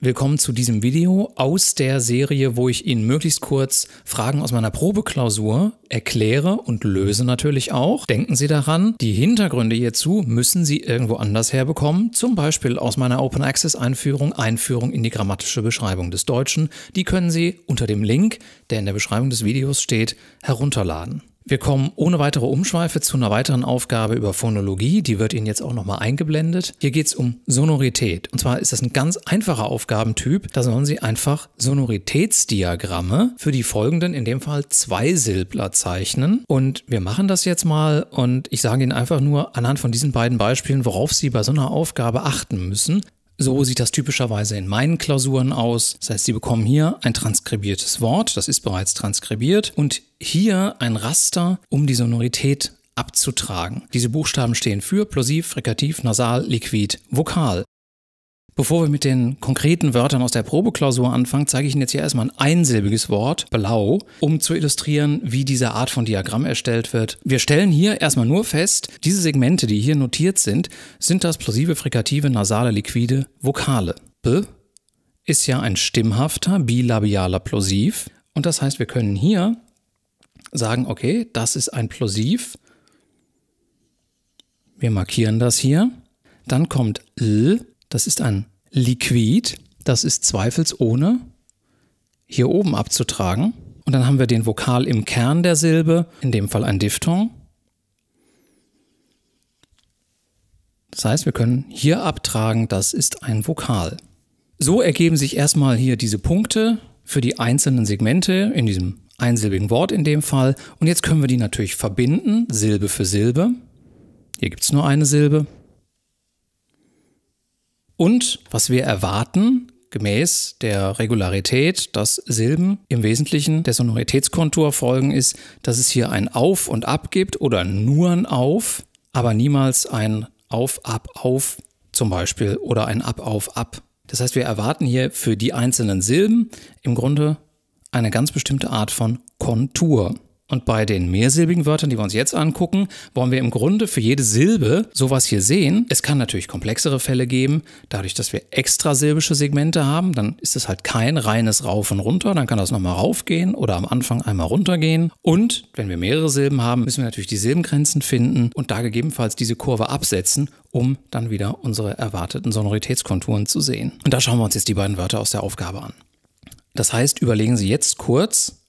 Willkommen zu diesem Video aus der Serie, wo ich Ihnen möglichst kurz Fragen aus meiner Probeklausur erkläre und löse natürlich auch. Denken Sie daran, die Hintergründe hierzu müssen Sie irgendwo anders herbekommen, zum Beispiel aus meiner Open Access Einführung, Einführung in die grammatische Beschreibung des Deutschen. Die können Sie unter dem Link, der in der Beschreibung des Videos steht, herunterladen. Wir kommen ohne weitere Umschweife zu einer weiteren Aufgabe über Phonologie. Die wird Ihnen jetzt auch nochmal eingeblendet. Hier geht es um Sonorität. Und zwar ist das ein ganz einfacher Aufgabentyp. Da sollen Sie einfach Sonoritätsdiagramme für die folgenden, in dem Fall zwei Silbler, zeichnen. Und wir machen das jetzt mal und ich sage Ihnen einfach nur anhand von diesen beiden Beispielen, worauf Sie bei so einer Aufgabe achten müssen. So sieht das typischerweise in meinen Klausuren aus. Das heißt, Sie bekommen hier ein transkribiertes Wort, das ist bereits transkribiert, und hier ein Raster, um die Sonorität abzutragen. Diese Buchstaben stehen für plosiv, frikativ, nasal, liquid, vokal. Bevor wir mit den konkreten Wörtern aus der Probeklausur anfangen, zeige ich Ihnen jetzt hier erstmal ein einsilbiges Wort, blau, um zu illustrieren, wie diese Art von Diagramm erstellt wird. Wir stellen hier erstmal nur fest, diese Segmente, die hier notiert sind, sind das plosive, frikative, nasale, liquide, Vokale. B ist ja ein stimmhafter, bilabialer Plosiv. Und das heißt, wir können hier sagen, okay, das ist ein Plosiv. Wir markieren das hier. Dann kommt L das ist ein Liquid, das ist zweifelsohne hier oben abzutragen. Und dann haben wir den Vokal im Kern der Silbe, in dem Fall ein Diphthong. Das heißt, wir können hier abtragen, das ist ein Vokal. So ergeben sich erstmal hier diese Punkte für die einzelnen Segmente in diesem einsilbigen Wort in dem Fall. Und jetzt können wir die natürlich verbinden, Silbe für Silbe. Hier gibt es nur eine Silbe und was wir erwarten, gemäß der Regularität, dass Silben im Wesentlichen der Sonoritätskontur folgen, ist, dass es hier ein Auf und Ab gibt oder nur ein Auf, aber niemals ein Auf, Ab, Auf zum Beispiel oder ein Ab, Auf, Ab. Das heißt, wir erwarten hier für die einzelnen Silben im Grunde eine ganz bestimmte Art von Kontur. Und bei den mehrsilbigen Wörtern, die wir uns jetzt angucken, wollen wir im Grunde für jede Silbe sowas hier sehen. Es kann natürlich komplexere Fälle geben, dadurch, dass wir extrasilbische Segmente haben, dann ist es halt kein reines Rauf und Runter, dann kann das nochmal raufgehen oder am Anfang einmal runtergehen. Und wenn wir mehrere Silben haben, müssen wir natürlich die Silbengrenzen finden und da gegebenenfalls diese Kurve absetzen, um dann wieder unsere erwarteten Sonoritätskonturen zu sehen. Und da schauen wir uns jetzt die beiden Wörter aus der Aufgabe an. Das heißt, überlegen Sie jetzt kurz,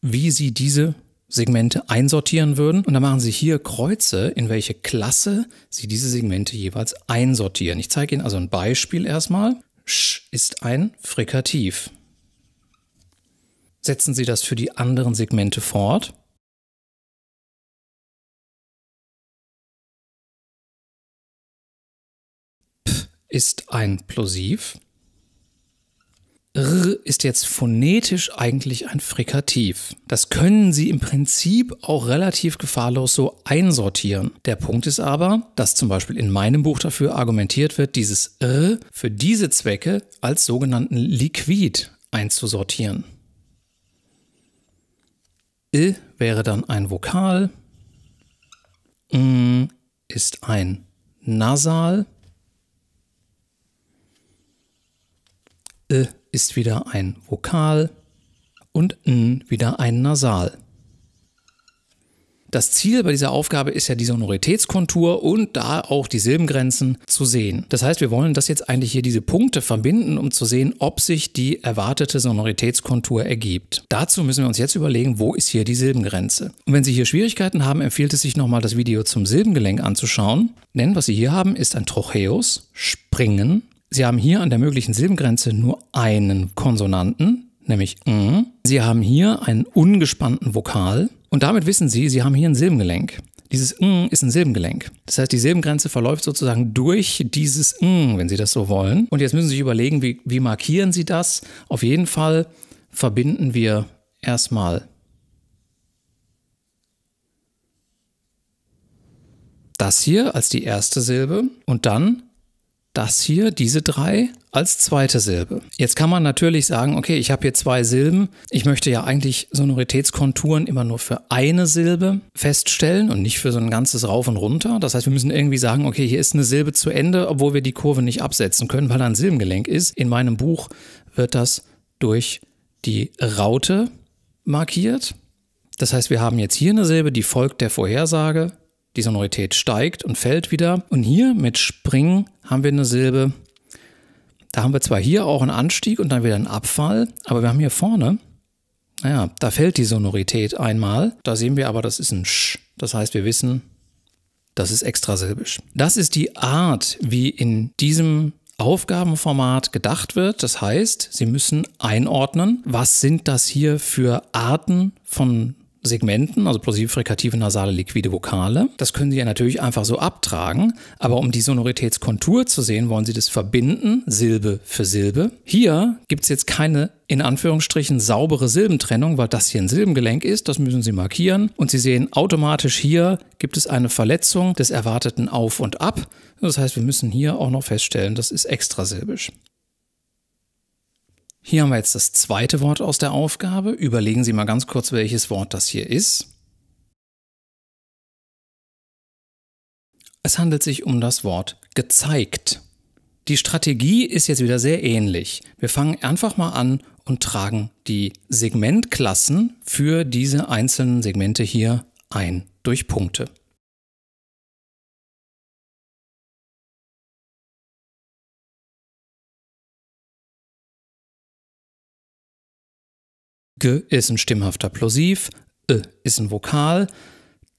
wie Sie diese Segmente einsortieren würden. Und dann machen Sie hier Kreuze, in welche Klasse Sie diese Segmente jeweils einsortieren. Ich zeige Ihnen also ein Beispiel erstmal. Sch ist ein Frikativ. Setzen Sie das für die anderen Segmente fort. P ist ein Plosiv. R ist jetzt phonetisch eigentlich ein Frikativ. Das können Sie im Prinzip auch relativ gefahrlos so einsortieren. Der Punkt ist aber, dass zum Beispiel in meinem Buch dafür argumentiert wird, dieses R für diese Zwecke als sogenannten Liquid einzusortieren. I wäre dann ein Vokal, N ist ein Nasal, I ist wieder ein Vokal und n wieder ein Nasal. Das Ziel bei dieser Aufgabe ist ja die Sonoritätskontur und da auch die Silbengrenzen zu sehen. Das heißt, wir wollen das jetzt eigentlich hier diese Punkte verbinden, um zu sehen, ob sich die erwartete Sonoritätskontur ergibt. Dazu müssen wir uns jetzt überlegen, wo ist hier die Silbengrenze. Und wenn Sie hier Schwierigkeiten haben, empfiehlt es sich nochmal das Video zum Silbengelenk anzuschauen. Denn was Sie hier haben, ist ein Trocheus, Springen, Sie haben hier an der möglichen Silbengrenze nur einen Konsonanten, nämlich n. Sie haben hier einen ungespannten Vokal und damit wissen Sie, Sie haben hier ein Silbengelenk. Dieses N ist ein Silbengelenk. Das heißt, die Silbengrenze verläuft sozusagen durch dieses N, wenn Sie das so wollen. Und jetzt müssen Sie sich überlegen, wie, wie markieren Sie das? Auf jeden Fall verbinden wir erstmal das hier als die erste Silbe und dann das hier, diese drei, als zweite Silbe. Jetzt kann man natürlich sagen, okay, ich habe hier zwei Silben. Ich möchte ja eigentlich Sonoritätskonturen immer nur für eine Silbe feststellen und nicht für so ein ganzes Rauf und Runter. Das heißt, wir müssen irgendwie sagen, okay, hier ist eine Silbe zu Ende, obwohl wir die Kurve nicht absetzen können, weil da ein Silbengelenk ist. In meinem Buch wird das durch die Raute markiert. Das heißt, wir haben jetzt hier eine Silbe, die folgt der Vorhersage die Sonorität steigt und fällt wieder. Und hier mit Springen haben wir eine Silbe. Da haben wir zwar hier auch einen Anstieg und dann wieder einen Abfall, aber wir haben hier vorne, naja, da fällt die Sonorität einmal. Da sehen wir aber, das ist ein Sch. Das heißt, wir wissen, das ist extrasilbisch. Das ist die Art, wie in diesem Aufgabenformat gedacht wird. Das heißt, Sie müssen einordnen, was sind das hier für Arten von Segmenten, also frikative nasale liquide Vokale. Das können Sie ja natürlich einfach so abtragen, aber um die Sonoritätskontur zu sehen, wollen Sie das verbinden, Silbe für Silbe. Hier gibt es jetzt keine in Anführungsstrichen saubere Silbentrennung, weil das hier ein Silbengelenk ist, das müssen Sie markieren. Und Sie sehen automatisch hier gibt es eine Verletzung des erwarteten Auf und Ab. Das heißt, wir müssen hier auch noch feststellen, das ist extrasilbisch. Hier haben wir jetzt das zweite Wort aus der Aufgabe. Überlegen Sie mal ganz kurz, welches Wort das hier ist. Es handelt sich um das Wort gezeigt. Die Strategie ist jetzt wieder sehr ähnlich. Wir fangen einfach mal an und tragen die Segmentklassen für diese einzelnen Segmente hier ein durch Punkte. G ist ein stimmhafter Plosiv, Ö ist ein Vokal,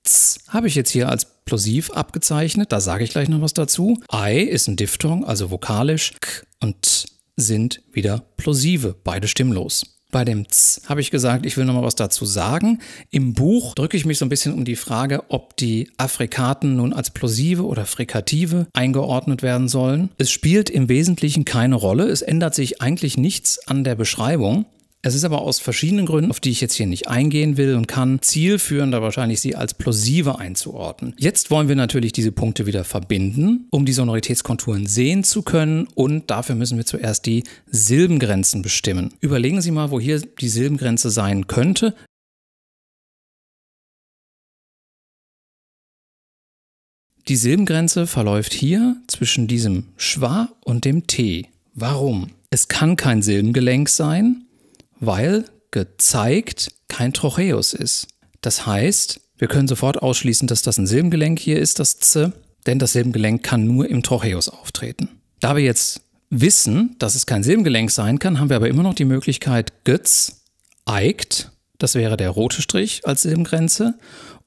Z habe ich jetzt hier als Plosiv abgezeichnet, da sage ich gleich noch was dazu. Ei ist ein Diphthong, also vokalisch, K und T sind wieder Plosive, beide stimmlos. Bei dem Z habe ich gesagt, ich will noch mal was dazu sagen. Im Buch drücke ich mich so ein bisschen um die Frage, ob die Afrikaten nun als Plosive oder Frikative eingeordnet werden sollen. Es spielt im Wesentlichen keine Rolle. Es ändert sich eigentlich nichts an der Beschreibung. Es ist aber aus verschiedenen Gründen, auf die ich jetzt hier nicht eingehen will und kann, zielführender wahrscheinlich sie als plosive einzuordnen. Jetzt wollen wir natürlich diese Punkte wieder verbinden, um die Sonoritätskonturen sehen zu können und dafür müssen wir zuerst die Silbengrenzen bestimmen. Überlegen Sie mal, wo hier die Silbengrenze sein könnte. Die Silbengrenze verläuft hier zwischen diesem Schwa und dem T. Warum? Es kann kein Silbengelenk sein, weil gezeigt kein Trocheus ist. Das heißt, wir können sofort ausschließen, dass das ein Silbengelenk hier ist, das Z, denn das Silbengelenk kann nur im Trocheus auftreten. Da wir jetzt wissen, dass es kein Silbengelenk sein kann, haben wir aber immer noch die Möglichkeit Götz, eigt, das wäre der rote Strich als Silbengrenze,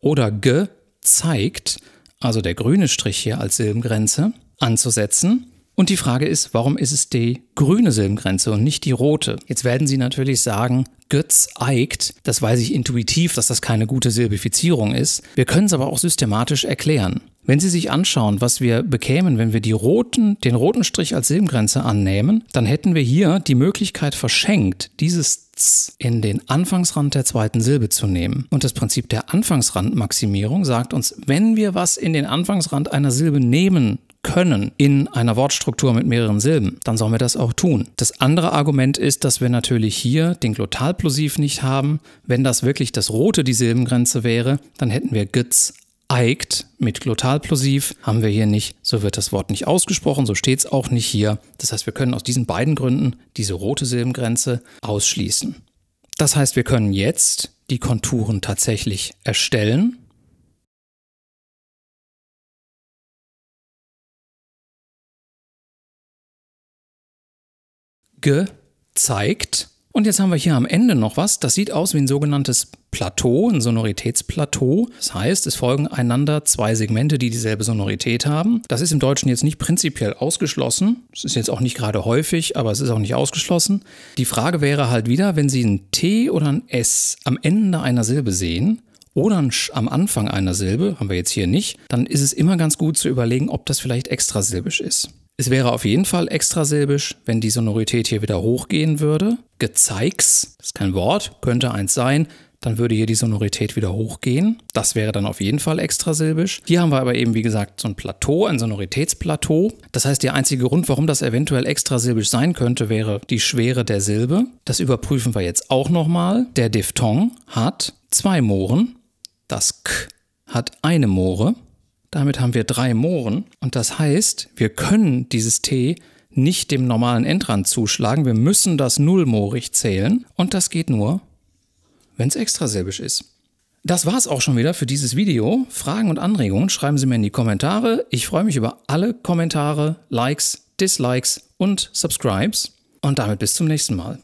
oder gezeigt, also der grüne Strich hier als Silbengrenze, anzusetzen. Und die Frage ist, warum ist es die grüne Silbengrenze und nicht die rote? Jetzt werden Sie natürlich sagen, Götz eigt, das weiß ich intuitiv, dass das keine gute Silbifizierung ist. Wir können es aber auch systematisch erklären. Wenn Sie sich anschauen, was wir bekämen, wenn wir die roten, den roten Strich als Silbengrenze annehmen, dann hätten wir hier die Möglichkeit verschenkt, dieses Z in den Anfangsrand der zweiten Silbe zu nehmen. Und das Prinzip der Anfangsrandmaximierung sagt uns, wenn wir was in den Anfangsrand einer Silbe nehmen können in einer Wortstruktur mit mehreren Silben, dann sollen wir das auch tun. Das andere Argument ist, dass wir natürlich hier den Glottalplosiv nicht haben. Wenn das wirklich das Rote die Silbengrenze wäre, dann hätten wir Götz eigt mit Glottalplosiv haben wir hier nicht, so wird das Wort nicht ausgesprochen, so steht es auch nicht hier. Das heißt, wir können aus diesen beiden Gründen diese rote Silbengrenze ausschließen. Das heißt, wir können jetzt die Konturen tatsächlich erstellen gezeigt. Und jetzt haben wir hier am Ende noch was. Das sieht aus wie ein sogenanntes Plateau, ein Sonoritätsplateau. Das heißt, es folgen einander zwei Segmente, die dieselbe Sonorität haben. Das ist im Deutschen jetzt nicht prinzipiell ausgeschlossen. Es ist jetzt auch nicht gerade häufig, aber es ist auch nicht ausgeschlossen. Die Frage wäre halt wieder, wenn Sie ein T oder ein S am Ende einer Silbe sehen, oder ein Sch am Anfang einer Silbe, haben wir jetzt hier nicht, dann ist es immer ganz gut zu überlegen, ob das vielleicht extrasilbisch ist. Es wäre auf jeden Fall extrasilbisch, wenn die Sonorität hier wieder hochgehen würde. Gezeigs, das ist kein Wort, könnte eins sein, dann würde hier die Sonorität wieder hochgehen. Das wäre dann auf jeden Fall extrasilbisch. Hier haben wir aber eben, wie gesagt, so ein Plateau, ein Sonoritätsplateau. Das heißt, der einzige Grund, warum das eventuell extrasilbisch sein könnte, wäre die Schwere der Silbe. Das überprüfen wir jetzt auch nochmal. Der Diphthong hat zwei Mohren. Das K hat eine Mohre. Damit haben wir drei Mohren und das heißt, wir können dieses T nicht dem normalen Endrand zuschlagen. Wir müssen das nullmohrig zählen und das geht nur, wenn es extrasilbisch ist. Das war's auch schon wieder für dieses Video. Fragen und Anregungen schreiben Sie mir in die Kommentare. Ich freue mich über alle Kommentare, Likes, Dislikes und Subscribes. Und damit bis zum nächsten Mal.